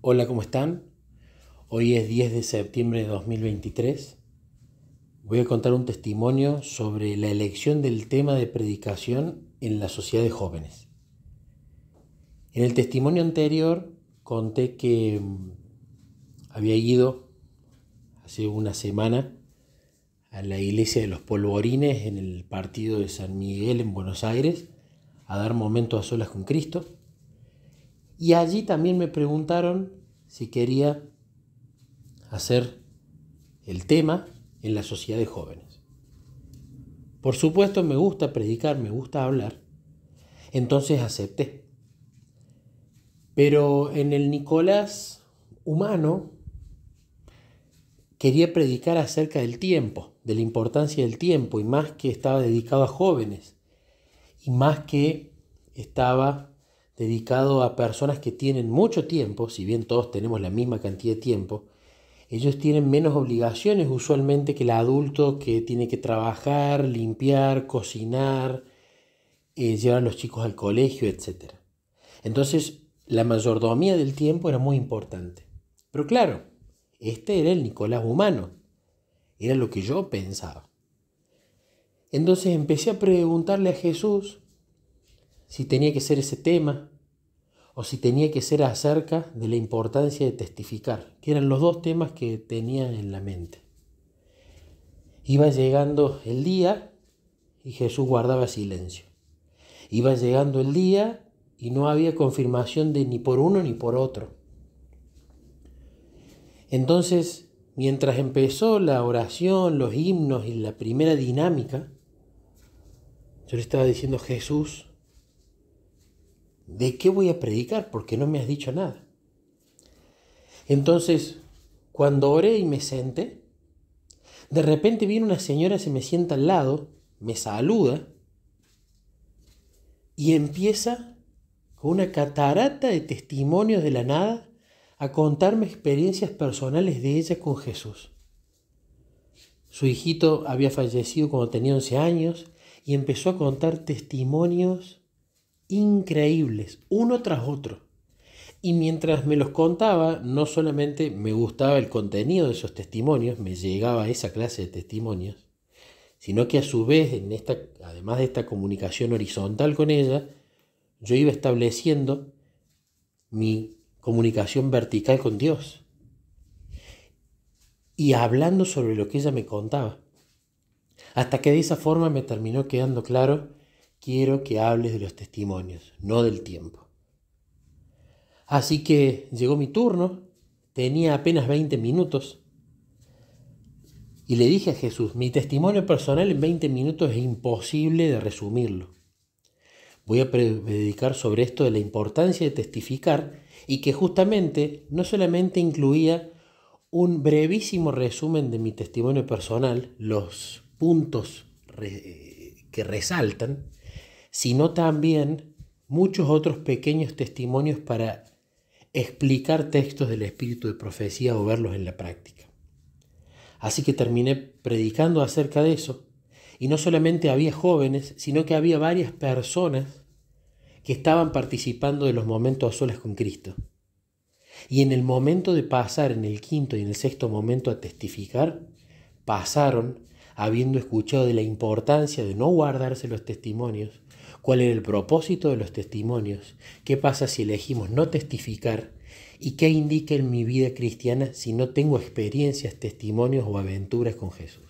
Hola, ¿cómo están? Hoy es 10 de septiembre de 2023. Voy a contar un testimonio sobre la elección del tema de predicación en la sociedad de jóvenes. En el testimonio anterior conté que mm, había ido hace una semana a la iglesia de los polvorines en el partido de San Miguel en Buenos Aires a dar momentos a solas con Cristo y allí también me preguntaron si quería hacer el tema en la sociedad de jóvenes. Por supuesto me gusta predicar, me gusta hablar, entonces acepté. Pero en el Nicolás humano quería predicar acerca del tiempo, de la importancia del tiempo, y más que estaba dedicado a jóvenes, y más que estaba dedicado a personas que tienen mucho tiempo, si bien todos tenemos la misma cantidad de tiempo, ellos tienen menos obligaciones usualmente que el adulto que tiene que trabajar, limpiar, cocinar, eh, llevar a los chicos al colegio, etc. Entonces, la mayordomía del tiempo era muy importante. Pero claro, este era el Nicolás humano, era lo que yo pensaba. Entonces empecé a preguntarle a Jesús si tenía que ser ese tema o si tenía que ser acerca de la importancia de testificar, que eran los dos temas que tenía en la mente. Iba llegando el día y Jesús guardaba silencio. Iba llegando el día y no había confirmación de ni por uno ni por otro. Entonces, mientras empezó la oración, los himnos y la primera dinámica, yo le estaba diciendo, Jesús, ¿de qué voy a predicar? Porque no me has dicho nada. Entonces, cuando oré y me senté, de repente viene una señora, se me sienta al lado, me saluda y empieza con una catarata de testimonios de la nada a contarme experiencias personales de ella con Jesús. Su hijito había fallecido cuando tenía 11 años y empezó a contar testimonios increíbles, uno tras otro. Y mientras me los contaba, no solamente me gustaba el contenido de esos testimonios, me llegaba esa clase de testimonios, sino que a su vez, en esta, además de esta comunicación horizontal con ella, yo iba estableciendo mi comunicación vertical con Dios y hablando sobre lo que ella me contaba. Hasta que de esa forma me terminó quedando claro Quiero que hables de los testimonios, no del tiempo. Así que llegó mi turno, tenía apenas 20 minutos. Y le dije a Jesús, mi testimonio personal en 20 minutos es imposible de resumirlo. Voy a predicar sobre esto de la importancia de testificar y que justamente no solamente incluía un brevísimo resumen de mi testimonio personal, los puntos eh, que resaltan, sino también muchos otros pequeños testimonios para explicar textos del espíritu de profecía o verlos en la práctica. Así que terminé predicando acerca de eso, y no solamente había jóvenes, sino que había varias personas que estaban participando de los momentos a solas con Cristo. Y en el momento de pasar en el quinto y en el sexto momento a testificar, pasaron habiendo escuchado de la importancia de no guardarse los testimonios cuál es el propósito de los testimonios, qué pasa si elegimos no testificar y qué indica en mi vida cristiana si no tengo experiencias, testimonios o aventuras con Jesús.